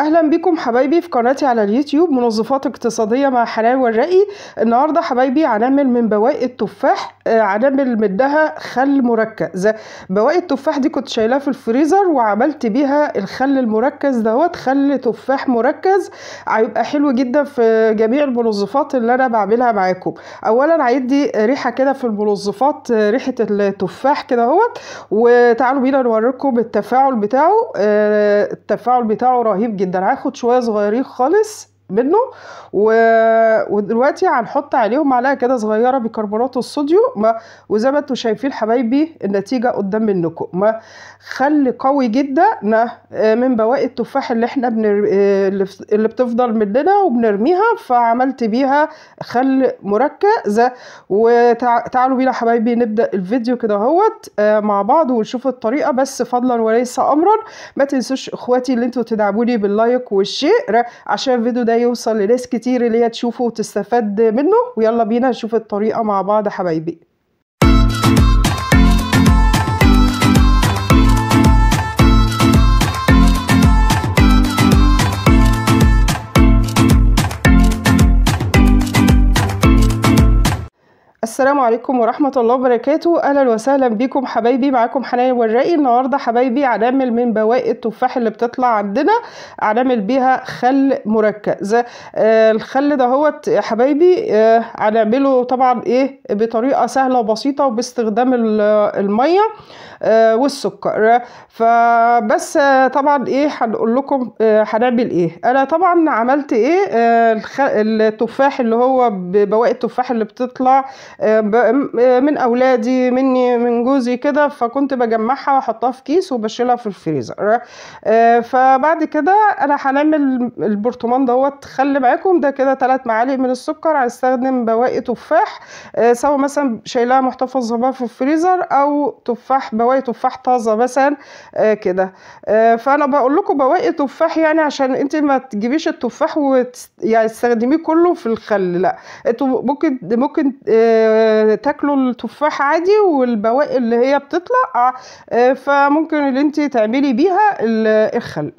اهلا بكم حبايبي في قناتي على اليوتيوب منظفات اقتصاديه مع حنان والرأي النهارده حبايبي هنعمل من بواقي التفاح آه، هنعمل منها خل مركز بواقي التفاح دي كنت شايلاها في الفريزر وعملت بيها الخل المركز دوت خل تفاح مركز هيبقى حلو جدا في جميع المنظفات اللي انا بعملها معاكم اولا هيدي ريحه كده في المنظفات آه، ريحه التفاح كده اهوت وتعالوا بينا نوريكم التفاعل بتاعه آه، التفاعل بتاعه رهيب جدا جدا هاخد شويه صغيرين خالص منه و... ودلوقتي هنحط عليهم معلقه كده صغيره بيكربونات الصوديوم ما... وزي ما انتم شايفين حبايبي النتيجه قدام منكم ما خل قوي جدا آه، من بواقي التفاح اللي احنا بنر... آه، اللي بتفضل مننا وبنرميها فعملت بيها خل مركز وتعالوا بينا حبايبي نبدا الفيديو كده اهوت آه، مع بعض ونشوف الطريقه بس فضلا وليس امرا ما تنسوش اخواتي اللي انتم تدعموني باللايك والشير عشان الفيديو ده يوصل لناس كتير اللي هي تشوفه وتستفاد منه ويلا بينا نشوف الطريقة مع بعض حبايبي السلام عليكم ورحمة الله وبركاته أهلا وسهلا بكم حبايبي معاكم حنان والرأي النهاردة حبايبي هنعمل من بواقي التفاح اللي بتطلع عندنا هنعمل بيها خل مركز آه، الخل ده هو حبايبي آه، هنعمله طبعا ايه بطريقة سهلة وبسيطة وباستخدام المية آه، والسكر فبس طبعا ايه هنقول لكم هنعمل ايه انا طبعا عملت ايه التفاح اللي هو بواقي التفاح اللي بتطلع آه، آه، من اولادي مني من جوزي كده فكنت بجمعها واحطها في كيس وبشيلها في الفريزر آه، فبعد كده انا هنعمل البرطمان دوت خلي معاكم ده كده ثلاث معالق من السكر هستخدم بواقي تفاح سواء مثلا شايلاها محتفظه بها في الفريزر او تفاح بواقي تفاح طازه مثلا كده فانا بقول لكم بواقي تفاح يعني عشان انت ما تجيبيش التفاح وتستخدميه يعني كله في الخل لا انتوا ممكن ممكن تاكلوا التفاح عادي والبواقي اللي هي بتطلع آه، فممكن اللي انت تعملي بيها الخل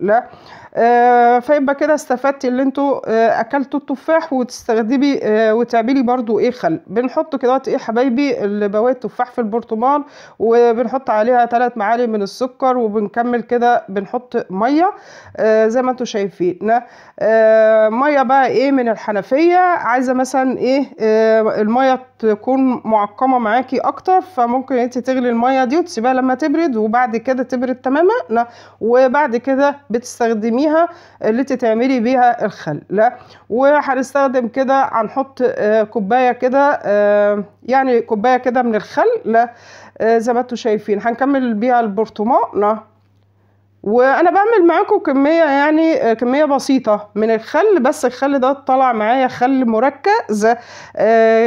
آه، فيبقى كده استفدتي اللي انتوا آه، اكلتوا التفاح وتستخدمي آه، وتعملي برضو ايه خل بنحط كده ايه حبايبي بواقي التفاح في البرطمان وبنحط عليها ثلاث معالي من السكر وبنكمل كده بنحط ميه زي ما انتوا شايفين ميه بقى ايه من الحنفيه عايزه مثلا ايه الميه تكون معقمه معاكي اكتر فممكن انت تغلي الميه دي وتسيبها لما تبرد وبعد كده تبرد تماما وبعد كده بتستخدمي تستخدميها اللي تعملي بيها الخل وهنستخدم كده هنحط آه، كوبايه كده آه، يعني كوبايه كده من الخل لا آه، زي ما انتم شايفين هنكمل بيها البرطمان وانا بعمل معاكم كميه يعني كميه بسيطه من الخل بس الخل ده طلع معايا خل مركز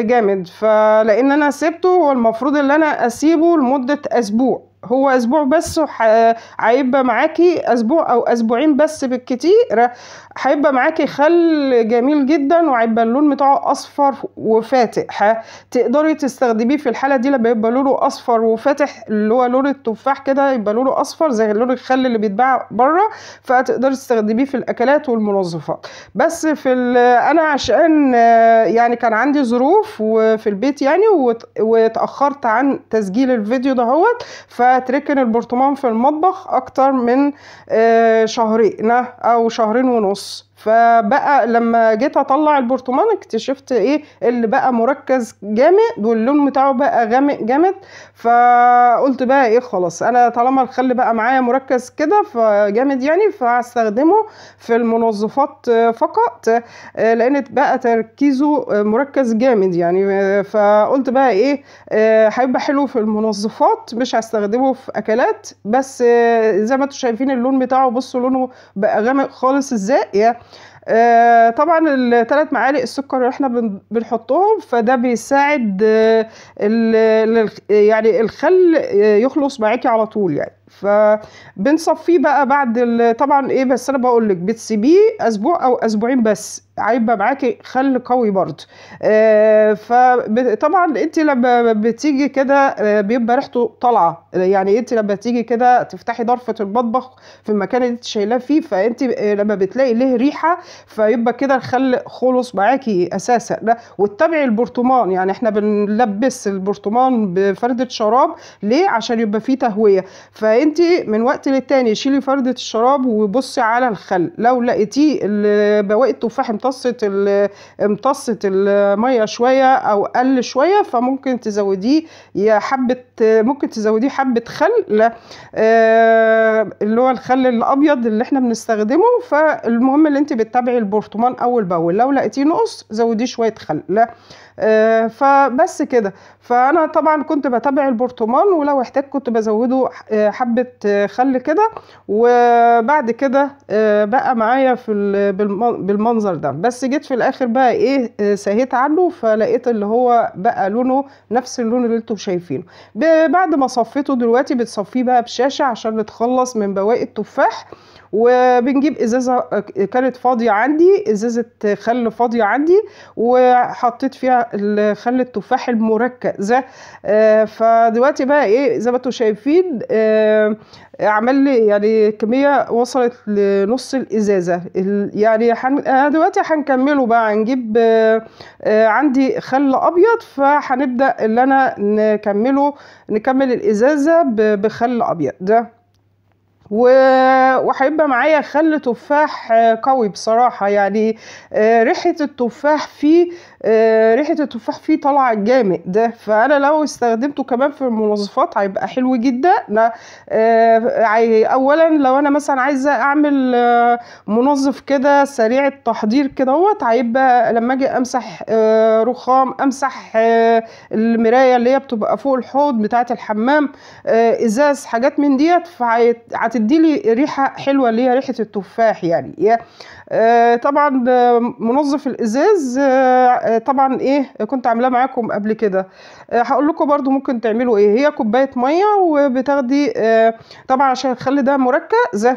جامد فلان انا سبته والمفروض المفروض ان انا اسيبه لمده اسبوع هو اسبوع بس هيبقى معاكي اسبوع او اسبوعين بس بالكتير هيبقى معاكي خل جميل جدا وهيبقى اللون بتاعه اصفر وفاتح تقدري تستخدميه في الحاله دي لما يبقى لونه اصفر وفاتح اللي هو لون التفاح كده يبقى لونه اصفر زي لون الخل اللي بيتباع بره فتقدري تستخدميه في الاكلات والمنظفات بس في انا عشان يعني كان عندي ظروف وفي البيت يعني واتاخرت عن تسجيل الفيديو دهوت ف هتركن البرطمان في المطبخ اكتر من آه، شهرين اه، او شهرين ونص فبقى لما جيت اطلع البرطمان اكتشفت ايه اللي بقى مركز جامد واللون بتاعه بقى غامق جامد فقلت بقى ايه خلاص انا طالما الخل بقى معايا مركز كده فجامد يعني فهستخدمه في المنظفات فقط لان بقى تركيزه مركز جامد يعني فقلت بقى ايه هيبقى حلو في المنظفات مش هستخدمه في اكلات بس زي ما انتم شايفين اللون بتاعه بصوا لونه بقى غامق خالص ازاي آه، طبعا الثلاث معالق السكر اللي احنا بنحطهم فده بيساعد آه، يعني الخل آه، يخلص معاكي على طول يعني فبنصفيه بقى بعد طبعا ايه بس انا بقول لك بتسيبيه اسبوع او اسبوعين بس هيبقى معاكي خل قوي برضه آه فطبعا انت لما بتيجي كده آه، بيبقى ريحته طالعه يعني انت لما تيجي كده تفتحي ضرفه المطبخ في المكان اللي انت شايلاه فيه فانت آه، لما بتلاقي ليه ريحه فيبقى كده الخل خلص معاكي اساسا لا واتبعي البرطمان يعني احنا بنلبس البرطمان بفرده شراب ليه عشان يبقى فيه تهويه فانت انت من وقت للتاني شيلي فردة الشراب وبصي على الخل لو لقيتيه بواقي التفاح امتصت امتصت الميه شويه او قل شويه فممكن تزوديه يا حبه ممكن تزوديه حبه خل آه، اللي هو الخل الابيض اللي احنا بنستخدمه فالمهم اللي انت بتتابعي البرطمان اول باول لو لقيتيه نقص زوديه شويه خل لا آه، فبس كده فانا طبعا كنت بتابع البرطمان ولو احتاج كنت بزوده آه، حبه حبة خل كده وبعد كده آه، بقى معايا في بالمنظر ده بس جيت في الاخر بقى ايه آه، سهيت عنه فلقيت اللي هو بقى لونه نفس اللون اللي انتم شايفينه بعد ما صفيته دلوقتي بتصفيه بقى بشاشة عشان نتخلص من بواقي التفاح وبنجيب ازازه آه، كانت فاضيه عندي ازازه خل فاضيه عندي وحطيت فيها خل التفاح المركز فدلوقتي بقى ايه زي ما انتم شايفين آه، عمل لي يعني كميه وصلت لنص الازازه يعني حن... انا دلوقتي هنكمله بقى هنجيب آه، آه، عندي خل ابيض فهنبدا اللي انا نكمله نكمل الازازه بخل ابيض ده وهيبقى معايا خل تفاح آه، قوي بصراحة يعني آه، ريحة التفاح فيه آه، ريحة التفاح فيه طلع جامد ده فأنا لو استخدمته كمان في المنظفات هيبقى حلو جدا أولا لو أنا مثلا عايزة أعمل منظف كده سريع التحضير كده هيبقى لما أجي أمسح رخام أمسح المراية اللي هي بتبقى فوق الحوض بتاعة الحمام إزاز حاجات من ديت فهت هتدي لي ريحه حلوه اللي هي ريحه التفاح يعني آه طبعا آه، منظف الازاز آه،, آه طبعا ايه كنت عاملاه معاكم قبل كده آه هقول لكم برده ممكن تعملوا ايه هي كوبايه ميه وبتاخدي آه طبعا عشان الخل ده مركز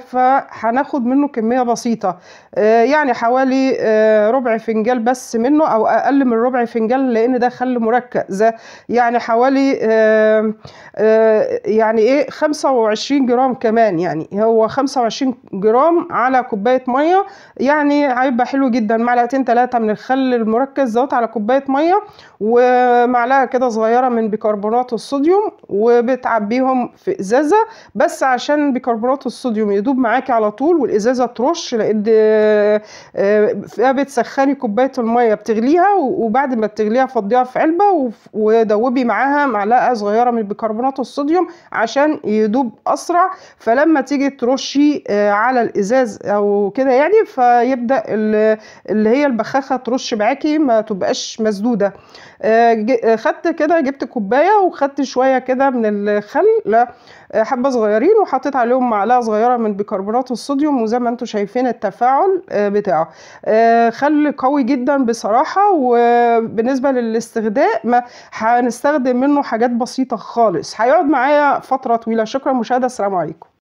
هناخد منه كميه بسيطه آه يعني حوالي آه ربع فنجان بس منه او اقل من ربع فنجان لان ده خل مركز يعني حوالي آه آه يعني ايه 25 جرام كمان يعني يعني هو 25 جرام على كوبايه ميه يعني هيبقى حلو جدا معلقتين ثلاثه من الخل المركز دوت على كوبايه ميه ومعلقه كده صغيره من بيكربونات الصوديوم وبتعبيهم في ازازه بس عشان بيكربونات الصوديوم يدوب معاكي على طول والازازه ترش لان آه، فيها بتسخني كوبايه الميه بتغليها وبعد ما بتغليها فضيها في علبه ودوبي معاها معلقه صغيره من بيكربونات الصوديوم عشان يدوب اسرع فلما لما تيجي ترشي آه، على الازاز او كده يعني فيبدا اللي هي البخاخه ترش معاكي ما تبقاش مسدوده آه، آه، خدت كده جبت كوبايه وخدت شويه كده من الخل حبه صغيرين وحطيت عليهم معلقه صغيره من بيكربونات الصوديوم وزي ما انتم شايفين التفاعل بتاعه خل قوي جدا بصراحه وبالنسبه للاستخدام ما هنستخدم منه حاجات بسيطه خالص هيقعد معايا فتره طويله شكرا مشاهده السلام عليكم